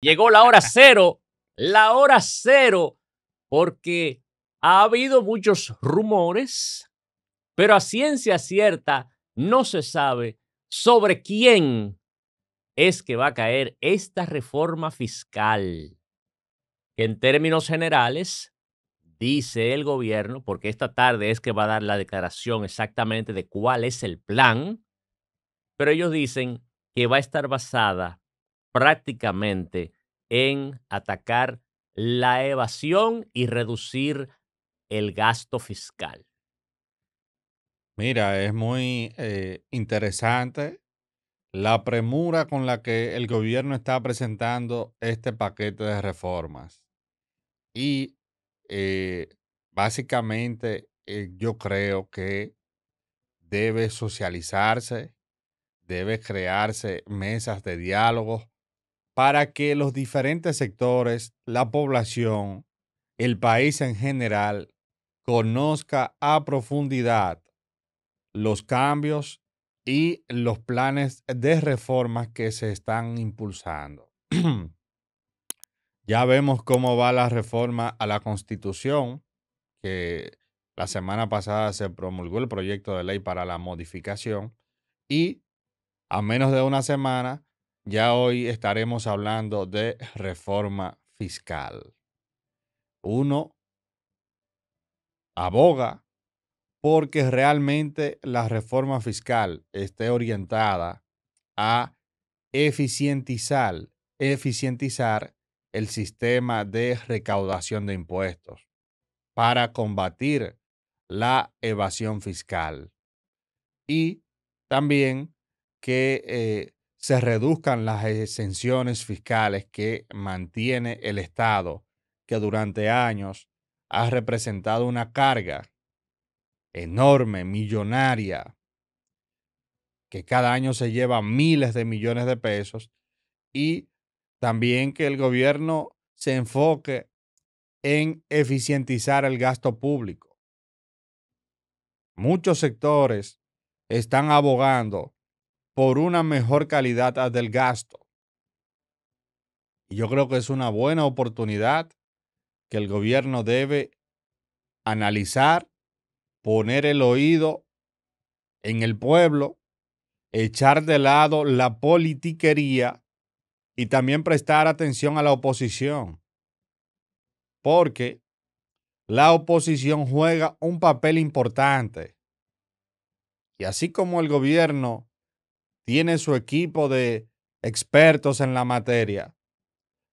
Llegó la hora cero, la hora cero, porque ha habido muchos rumores, pero a ciencia cierta no se sabe sobre quién es que va a caer esta reforma fiscal. Que en términos generales, dice el gobierno, porque esta tarde es que va a dar la declaración exactamente de cuál es el plan, pero ellos dicen que va a estar basada prácticamente en atacar la evasión y reducir el gasto fiscal. Mira, es muy eh, interesante la premura con la que el gobierno está presentando este paquete de reformas. Y eh, básicamente eh, yo creo que debe socializarse, debe crearse mesas de diálogo para que los diferentes sectores, la población, el país en general, conozca a profundidad los cambios y los planes de reformas que se están impulsando. ya vemos cómo va la reforma a la constitución, que la semana pasada se promulgó el proyecto de ley para la modificación y a menos de una semana ya hoy estaremos hablando de reforma fiscal. Uno aboga porque realmente la reforma fiscal esté orientada a eficientizar, eficientizar el sistema de recaudación de impuestos para combatir la evasión fiscal y también que eh, se reduzcan las exenciones fiscales que mantiene el Estado, que durante años ha representado una carga enorme, millonaria, que cada año se lleva miles de millones de pesos, y también que el gobierno se enfoque en eficientizar el gasto público. Muchos sectores están abogando por una mejor calidad del gasto. Y yo creo que es una buena oportunidad que el gobierno debe analizar, poner el oído en el pueblo, echar de lado la politiquería y también prestar atención a la oposición. Porque la oposición juega un papel importante. Y así como el gobierno tiene su equipo de expertos en la materia.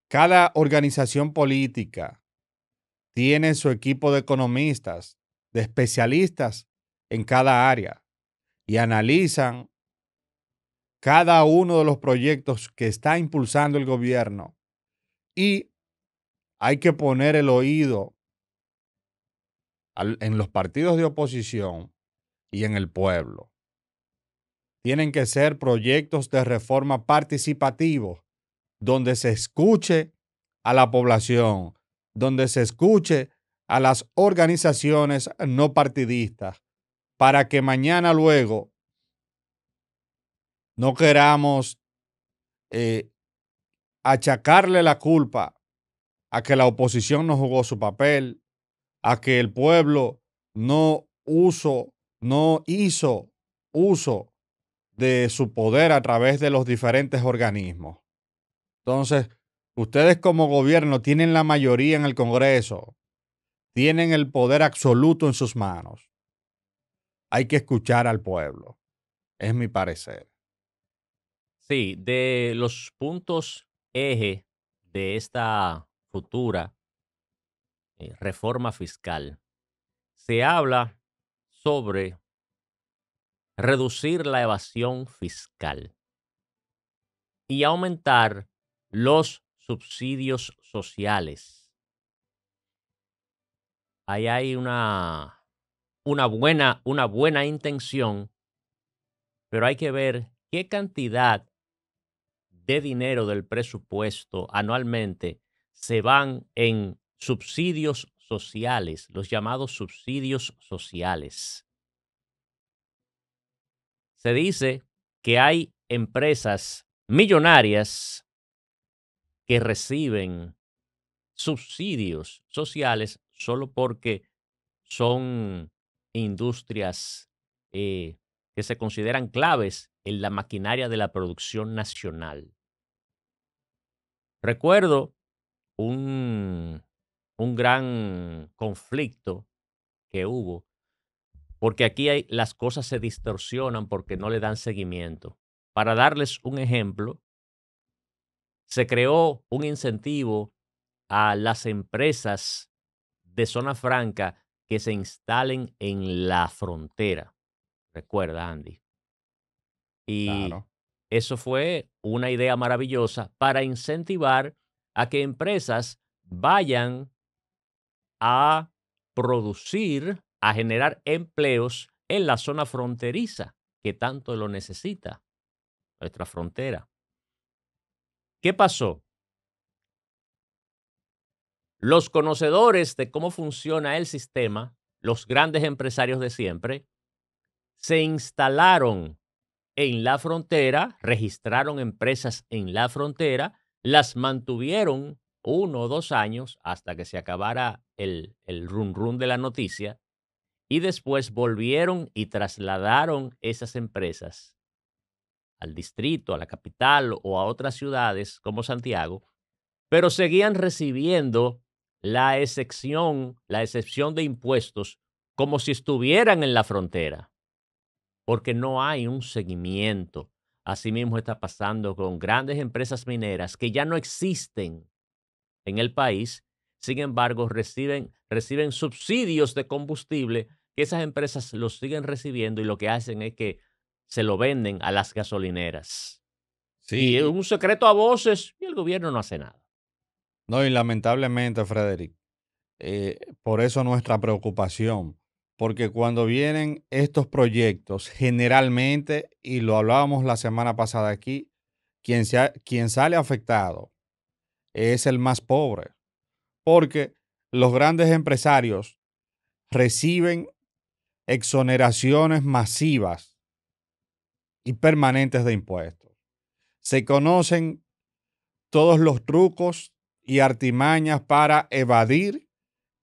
Cada organización política tiene su equipo de economistas, de especialistas en cada área y analizan cada uno de los proyectos que está impulsando el gobierno y hay que poner el oído en los partidos de oposición y en el pueblo tienen que ser proyectos de reforma participativos, donde se escuche a la población, donde se escuche a las organizaciones no partidistas, para que mañana luego no queramos eh, achacarle la culpa a que la oposición no jugó su papel, a que el pueblo no uso, no hizo uso de su poder a través de los diferentes organismos. Entonces, ustedes como gobierno tienen la mayoría en el Congreso, tienen el poder absoluto en sus manos. Hay que escuchar al pueblo, es mi parecer. Sí, de los puntos eje de esta futura eh, reforma fiscal, se habla sobre reducir la evasión fiscal y aumentar los subsidios sociales. Ahí hay una, una, buena, una buena intención, pero hay que ver qué cantidad de dinero del presupuesto anualmente se van en subsidios sociales, los llamados subsidios sociales se dice que hay empresas millonarias que reciben subsidios sociales solo porque son industrias eh, que se consideran claves en la maquinaria de la producción nacional. Recuerdo un, un gran conflicto que hubo porque aquí las cosas se distorsionan porque no le dan seguimiento. Para darles un ejemplo, se creó un incentivo a las empresas de zona franca que se instalen en la frontera. Recuerda, Andy. Y eso fue una idea maravillosa para incentivar a que empresas vayan a producir a generar empleos en la zona fronteriza que tanto lo necesita, nuestra frontera. ¿Qué pasó? Los conocedores de cómo funciona el sistema, los grandes empresarios de siempre, se instalaron en la frontera, registraron empresas en la frontera, las mantuvieron uno o dos años hasta que se acabara el, el run run de la noticia y después volvieron y trasladaron esas empresas al distrito, a la capital o a otras ciudades como Santiago, pero seguían recibiendo la excepción, la excepción de impuestos como si estuvieran en la frontera, porque no hay un seguimiento. Asimismo está pasando con grandes empresas mineras que ya no existen en el país, sin embargo reciben reciben subsidios de combustible que esas empresas los siguen recibiendo y lo que hacen es que se lo venden a las gasolineras. Sí. Y es un secreto a voces y el gobierno no hace nada. No, y lamentablemente, Frederick, eh, por eso nuestra preocupación, porque cuando vienen estos proyectos, generalmente, y lo hablábamos la semana pasada aquí, quien, sea, quien sale afectado es el más pobre, porque los grandes empresarios reciben exoneraciones masivas y permanentes de impuestos. Se conocen todos los trucos y artimañas para evadir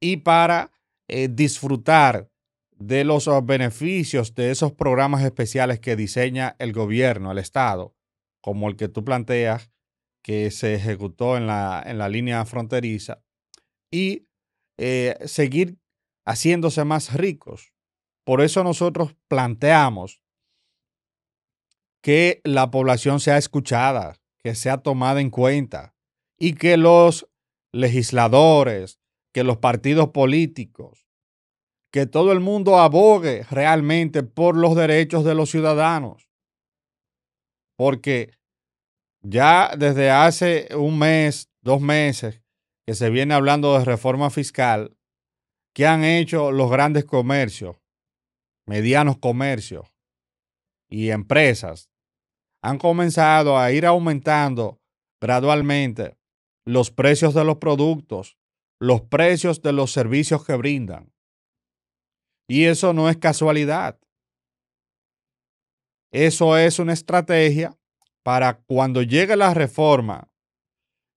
y para eh, disfrutar de los ah, beneficios de esos programas especiales que diseña el gobierno, el Estado, como el que tú planteas, que se ejecutó en la, en la línea fronteriza, y eh, seguir haciéndose más ricos. Por eso nosotros planteamos que la población sea escuchada, que sea tomada en cuenta y que los legisladores, que los partidos políticos, que todo el mundo abogue realmente por los derechos de los ciudadanos. Porque ya desde hace un mes, dos meses, que se viene hablando de reforma fiscal, que han hecho los grandes comercios, medianos comercios y empresas, han comenzado a ir aumentando gradualmente los precios de los productos, los precios de los servicios que brindan. Y eso no es casualidad. Eso es una estrategia para cuando llegue la reforma,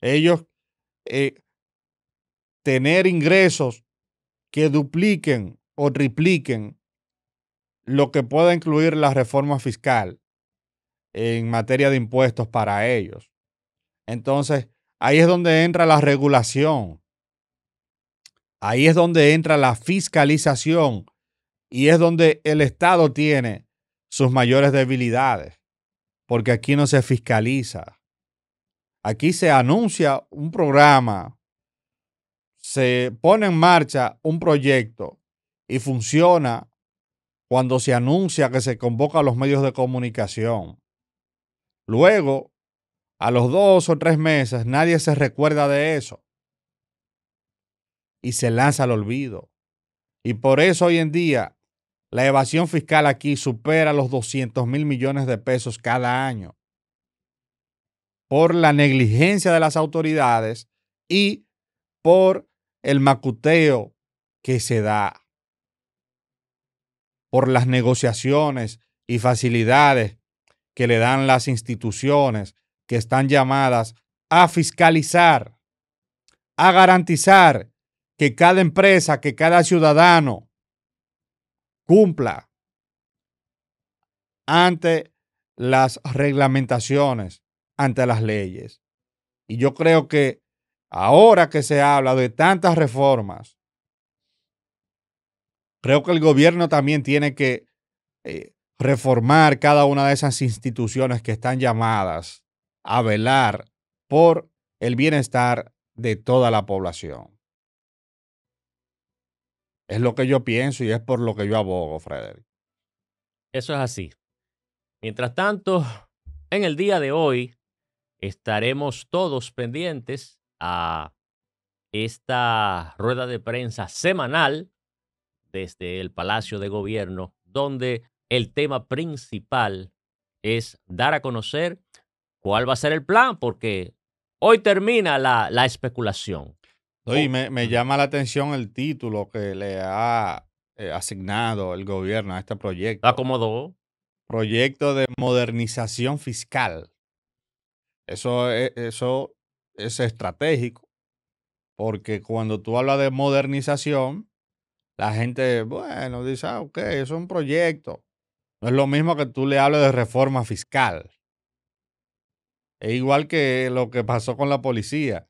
ellos eh, tener ingresos que dupliquen o tripliquen lo que pueda incluir la reforma fiscal en materia de impuestos para ellos. Entonces, ahí es donde entra la regulación, ahí es donde entra la fiscalización y es donde el Estado tiene sus mayores debilidades, porque aquí no se fiscaliza. Aquí se anuncia un programa, se pone en marcha un proyecto y funciona cuando se anuncia que se convoca a los medios de comunicación. Luego, a los dos o tres meses, nadie se recuerda de eso y se lanza al olvido. Y por eso hoy en día la evasión fiscal aquí supera los 200 mil millones de pesos cada año por la negligencia de las autoridades y por el macuteo que se da por las negociaciones y facilidades que le dan las instituciones que están llamadas a fiscalizar, a garantizar que cada empresa, que cada ciudadano cumpla ante las reglamentaciones, ante las leyes. Y yo creo que Ahora que se habla de tantas reformas, creo que el gobierno también tiene que eh, reformar cada una de esas instituciones que están llamadas a velar por el bienestar de toda la población. Es lo que yo pienso y es por lo que yo abogo, Frederick. Eso es así. Mientras tanto, en el día de hoy estaremos todos pendientes a esta rueda de prensa semanal desde el Palacio de Gobierno, donde el tema principal es dar a conocer cuál va a ser el plan, porque hoy termina la, especulación. Oye, me, llama la atención el título que le ha eh, asignado el gobierno a este proyecto. acomodó? Proyecto de modernización fiscal. Eso, e, eso es estratégico, porque cuando tú hablas de modernización, la gente, bueno, dice, ah, ok, eso es un proyecto. No es lo mismo que tú le hables de reforma fiscal. Es igual que lo que pasó con la policía,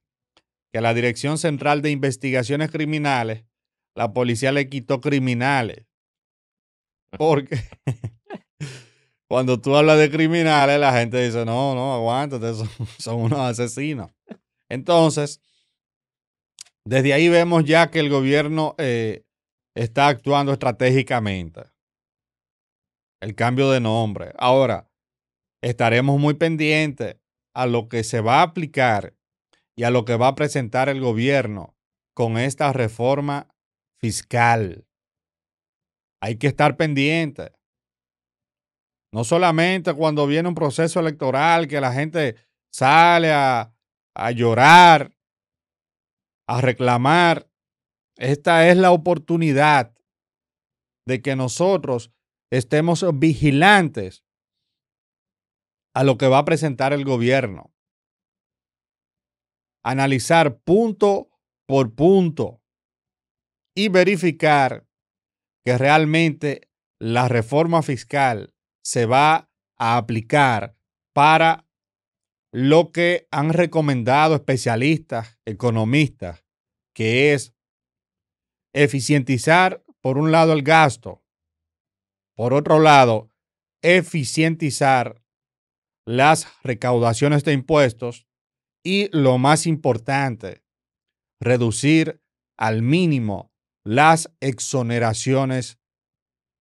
que la Dirección Central de Investigaciones Criminales, la policía le quitó criminales. Ah. Porque cuando tú hablas de criminales, la gente dice, no, no, aguántate, son unos asesinos. Entonces, desde ahí vemos ya que el gobierno eh, está actuando estratégicamente. El cambio de nombre. Ahora, estaremos muy pendientes a lo que se va a aplicar y a lo que va a presentar el gobierno con esta reforma fiscal. Hay que estar pendiente. No solamente cuando viene un proceso electoral que la gente sale a, a llorar, a reclamar. Esta es la oportunidad de que nosotros estemos vigilantes a lo que va a presentar el gobierno. Analizar punto por punto y verificar que realmente la reforma fiscal se va a aplicar para lo que han recomendado especialistas, economistas, que es eficientizar, por un lado, el gasto, por otro lado, eficientizar las recaudaciones de impuestos y, lo más importante, reducir al mínimo las exoneraciones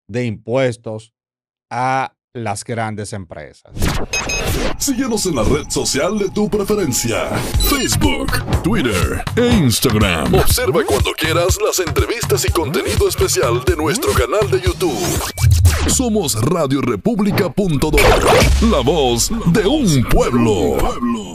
de impuestos a las grandes empresas. Síguenos en la red social de tu preferencia, Facebook, Twitter e Instagram. Observa cuando quieras las entrevistas y contenido especial de nuestro canal de YouTube. Somos radiorepublica.do, la voz de un pueblo.